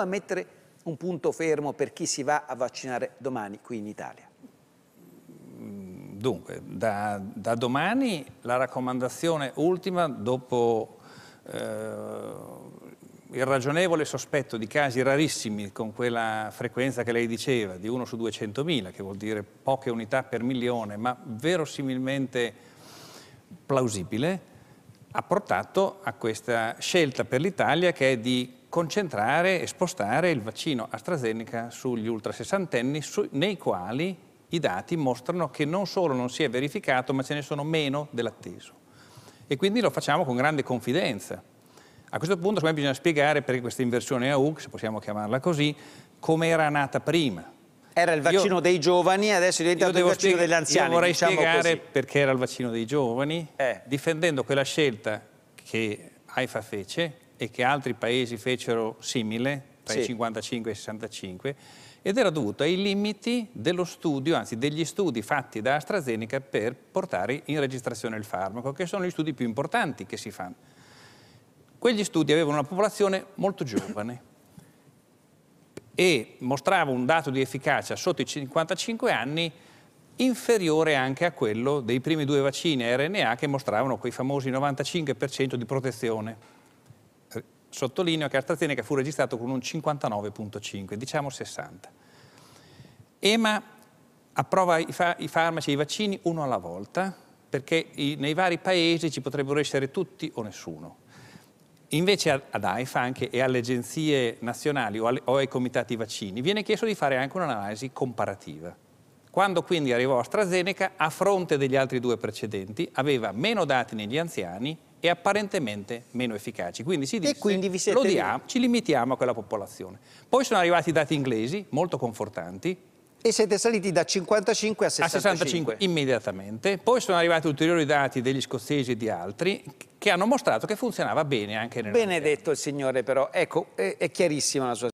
a mettere un punto fermo per chi si va a vaccinare domani qui in Italia? Dunque, da, da domani la raccomandazione ultima dopo eh, il ragionevole sospetto di casi rarissimi con quella frequenza che lei diceva, di 1 su 200.000, che vuol dire poche unità per milione, ma verosimilmente plausibile, ha portato a questa scelta per l'Italia che è di concentrare e spostare il vaccino AstraZeneca sugli ultrasessantenni su, nei quali i dati mostrano che non solo non si è verificato ma ce ne sono meno dell'atteso e quindi lo facciamo con grande confidenza. A questo punto secondo me bisogna spiegare perché questa inversione a U, se possiamo chiamarla così, come era nata prima. Era il vaccino io, dei giovani e adesso diventa il vaccino degli anziani. Io vorrei diciamo spiegare così. perché era il vaccino dei giovani, eh. difendendo quella scelta che AIFA fece, e che altri paesi fecero simile, tra sì. i 55 e i 65, ed era dovuto ai limiti dello studio, anzi degli studi fatti da AstraZeneca per portare in registrazione il farmaco, che sono gli studi più importanti che si fanno. Quegli studi avevano una popolazione molto giovane e mostrava un dato di efficacia sotto i 55 anni inferiore anche a quello dei primi due vaccini a RNA che mostravano quei famosi 95% di protezione sottolineo che AstraZeneca fu registrato con un 59.5, diciamo 60. EMA approva i, fa i farmaci e i vaccini uno alla volta, perché i, nei vari paesi ci potrebbero essere tutti o nessuno. Invece ad, ad AIFA anche, e alle agenzie nazionali o, alle, o ai comitati vaccini viene chiesto di fare anche un'analisi comparativa. Quando quindi arrivò AstraZeneca, a fronte degli altri due precedenti, aveva meno dati negli anziani e apparentemente meno efficaci. Quindi si dice che lo diamo, ci limitiamo a quella popolazione. Poi sono arrivati i dati inglesi, molto confortanti, e siete saliti da 55 a 65. A 65 immediatamente. Poi sono arrivati ulteriori dati degli scozzesi e di altri che hanno mostrato che funzionava bene anche nel... Benedetto il Signore però, ecco, è, è chiarissima la sua